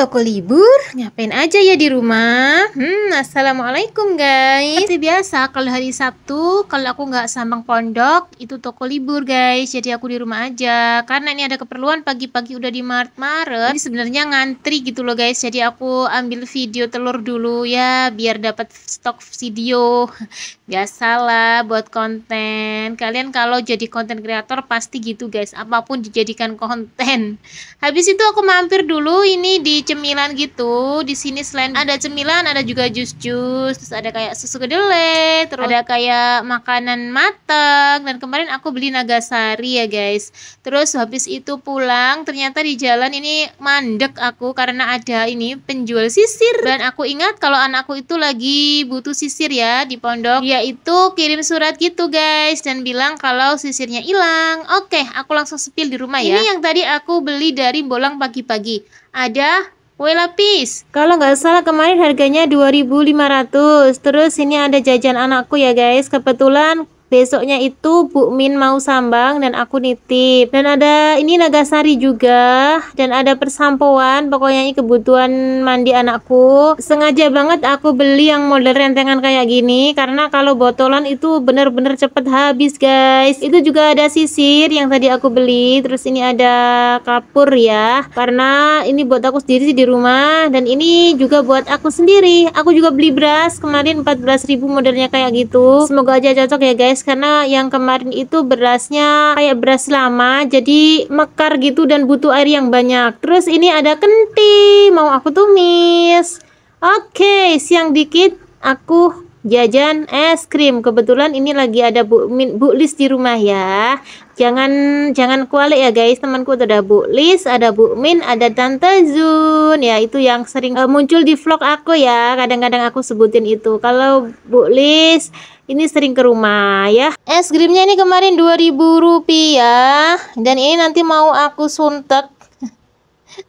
Toko libur, ngapain aja ya di rumah? Hmm, assalamualaikum guys. Seperti biasa, kalau hari Sabtu, kalau aku nggak sambang pondok, itu toko libur guys. Jadi aku di rumah aja. Karena ini ada keperluan pagi-pagi udah di Maret-Maret. Ini sebenarnya ngantri gitu loh guys. Jadi aku ambil video telur dulu ya, biar dapat stok video. Biasalah buat konten. Kalian kalau jadi konten kreator pasti gitu guys. Apapun dijadikan konten. Habis itu aku mampir dulu ini di cemilan gitu. Di sini selain ada cemilan, ada juga jus-jus, terus ada kayak susu kedelai, terus ada kayak makanan matang dan kemarin aku beli nagasari ya, guys. Terus habis itu pulang, ternyata di jalan ini mandek aku karena ada ini penjual sisir dan aku ingat kalau anakku itu lagi butuh sisir ya di pondok. Dia itu kirim surat gitu, guys, dan bilang kalau sisirnya hilang. Oke, aku langsung sepil di rumah ya. Ini yang tadi aku beli dari Bolang pagi-pagi. Ada Kue lapis. Kalau nggak salah kemarin harganya 2500 Terus ini ada jajan anakku ya guys. Kebetulan Besoknya itu Bu Min mau sambang dan aku nitip. Dan ada ini Nagasari juga dan ada persampoan pokoknya ini kebutuhan mandi anakku. Sengaja banget aku beli yang model rentengan kayak gini karena kalau botolan itu bener-bener cepet habis guys. Itu juga ada sisir yang tadi aku beli. Terus ini ada kapur ya karena ini buat aku sendiri sih di rumah dan ini juga buat aku sendiri. Aku juga beli beras kemarin 14.000 modelnya kayak gitu. Semoga aja cocok ya guys guys karena yang kemarin itu berasnya kayak beras lama jadi mekar gitu dan butuh air yang banyak terus ini ada kenti mau aku tumis oke okay, siang dikit aku jajan es krim. Kebetulan ini lagi ada Bu min, Bu Lis di rumah ya. Jangan jangan kuali ya guys. Temanku ada Bu Lis, ada Bu Min, ada Tante Zun. Ya, itu yang sering uh, muncul di vlog aku ya. Kadang-kadang aku sebutin itu. Kalau Bu Lis ini sering ke rumah ya. Es krimnya ini kemarin 2000 rupiah dan ini nanti mau aku suntek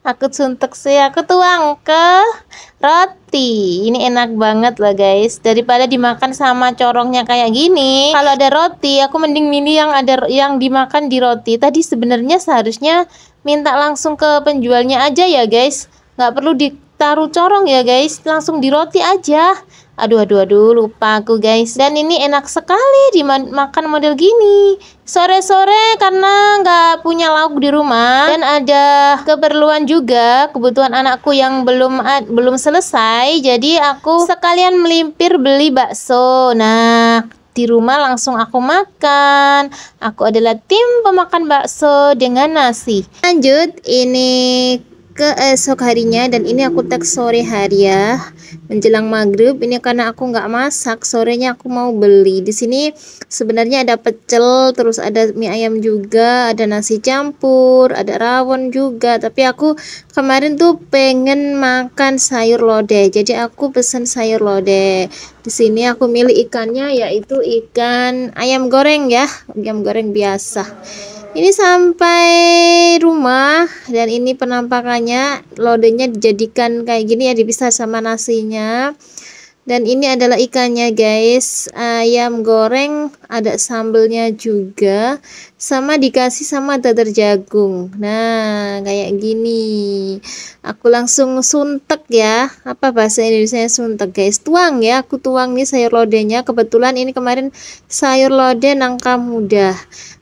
Aku suntuk sih, aku tuang ke roti. Ini enak banget loh guys. Daripada dimakan sama corongnya kayak gini, kalau ada roti, aku mending milih yang ada yang dimakan di roti. Tadi sebenarnya seharusnya minta langsung ke penjualnya aja ya guys. Nggak perlu ditaruh corong ya guys, langsung di roti aja. Aduh, aduh, aduh, lupa aku guys. Dan ini enak sekali dimakan model gini. Sore-sore karena nggak punya lauk di rumah dan ada keperluan juga kebutuhan anakku yang belum belum selesai. Jadi aku sekalian melimpir beli bakso. Nah, di rumah langsung aku makan. Aku adalah tim pemakan bakso dengan nasi. Lanjut, ini ke eh, esok harinya dan ini aku teks sore hari ya menjelang maghrib ini karena aku nggak masak sorenya aku mau beli di sini sebenarnya ada pecel terus ada mie ayam juga ada nasi campur ada rawon juga tapi aku kemarin tuh pengen makan sayur lodeh jadi aku pesan sayur lodeh di sini aku milih ikannya yaitu ikan ayam goreng ya ayam goreng biasa ini sampai rumah dan ini penampakannya lodenya dijadikan kayak gini ya dipisah sama nasinya dan ini adalah ikannya guys ayam goreng ada sambelnya juga sama dikasih sama dadar jagung nah kayak gini aku langsung suntek ya apa bahasa Indonesia suntek guys tuang ya aku tuang nih sayur lodenya kebetulan ini kemarin sayur lode nangka muda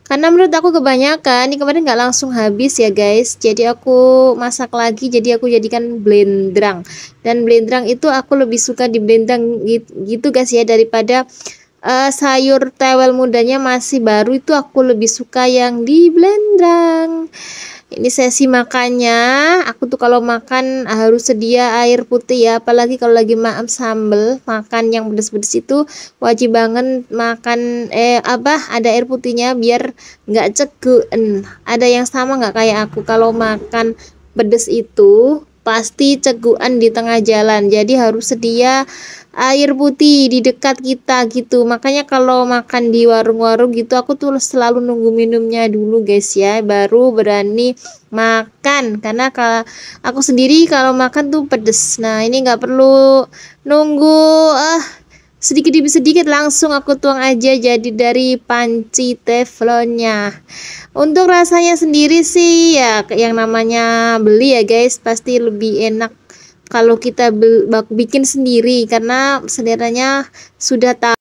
karena menurut aku kebanyakan ini kemarin nggak langsung habis ya guys jadi aku masak lagi jadi aku jadikan blendrang dan blendrang itu aku lebih suka di blendrang gitu guys ya daripada uh, sayur tewel mudanya masih baru itu aku lebih suka yang di blendrang ini sesi makannya aku tuh kalau makan ah, harus sedia air putih ya apalagi kalau lagi maaf sambel makan yang pedes-pedes itu wajib banget makan eh apa ada air putihnya biar nggak ceguen nah, ada yang sama nggak kayak aku kalau makan pedes itu pasti ceguan di tengah jalan jadi harus sedia air putih di dekat kita gitu makanya kalau makan di warung-warung gitu aku tuh selalu nunggu minumnya dulu guys ya baru berani makan karena kalau aku sendiri kalau makan tuh pedes nah ini nggak perlu nunggu ah sedikit demi sedikit langsung aku tuang aja jadi dari panci teflonnya untuk rasanya sendiri sih ya yang namanya beli ya guys pasti lebih enak kalau kita bikin sendiri karena sederhananya sudah tahu